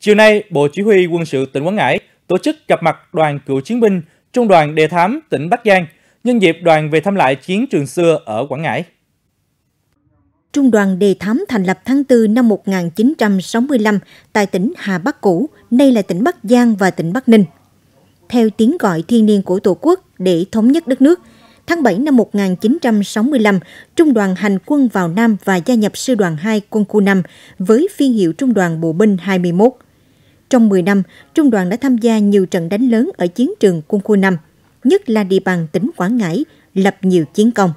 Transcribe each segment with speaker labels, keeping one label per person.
Speaker 1: Chiều nay, Bộ Chỉ huy Quân sự tỉnh Quảng Ngãi tổ chức gặp mặt đoàn cựu chiến binh Trung đoàn Đề Thám tỉnh Bắc Giang nhân dịp đoàn về thăm lại chiến trường xưa ở Quảng Ngãi.
Speaker 2: Trung đoàn Đề Thám thành lập tháng 4 năm 1965 tại tỉnh Hà Bắc cũ, nay là tỉnh Bắc Giang và tỉnh Bắc Ninh. Theo tiếng gọi thiên niên của Tổ quốc để thống nhất đất nước, tháng 7 năm 1965, Trung đoàn hành quân vào Nam và gia nhập Sư đoàn 2 Quân khu 5 với phiên hiệu Trung đoàn Bộ binh 21. Trong 10 năm, Trung đoàn đã tham gia nhiều trận đánh lớn ở chiến trường quân khu 5, nhất là địa bàn tỉnh Quảng Ngãi, lập nhiều chiến công.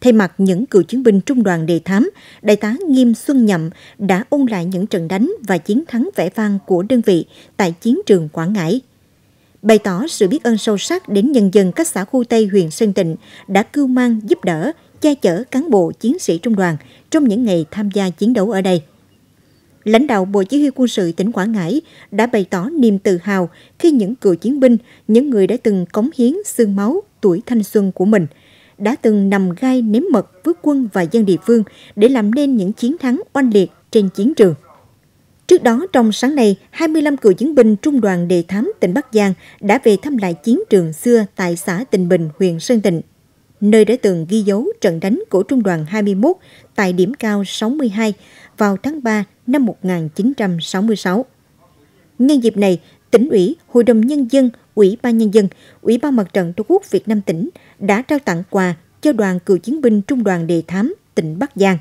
Speaker 2: Thay mặt những cựu chiến binh trung đoàn đề thám, Đại tá Nghiêm Xuân Nhậm đã ôn lại những trận đánh và chiến thắng vẻ vang của đơn vị tại chiến trường Quảng Ngãi. Bày tỏ sự biết ơn sâu sắc đến nhân dân các xã khu Tây huyện Sơn Tịnh đã cưu mang giúp đỡ, che chở cán bộ chiến sĩ trung đoàn trong những ngày tham gia chiến đấu ở đây – lãnh đạo Bộ Chỉ huy quân sự tỉnh Quảng Ngãi đã bày tỏ niềm tự hào khi những cựu chiến binh, những người đã từng cống hiến xương máu tuổi thanh xuân của mình, đã từng nằm gai nếm mật với quân và dân địa phương để làm nên những chiến thắng oanh liệt trên chiến trường. Trước đó, trong sáng nay, 25 cựu chiến binh Trung đoàn Đề Thám tỉnh Bắc Giang đã về thăm lại chiến trường xưa tại xã Tình Bình, huyện Sơn Tịnh nơi đã từng ghi dấu trận đánh của Trung đoàn 21 tại điểm cao 62 vào tháng 3 năm 1966. Nhân dịp này, tỉnh ủy, hội đồng nhân dân, ủy ban nhân dân, ủy ban mặt trận tổ quốc Việt Nam tỉnh đã trao tặng quà cho đoàn cựu chiến binh trung đoàn đề thám tỉnh Bắc Giang.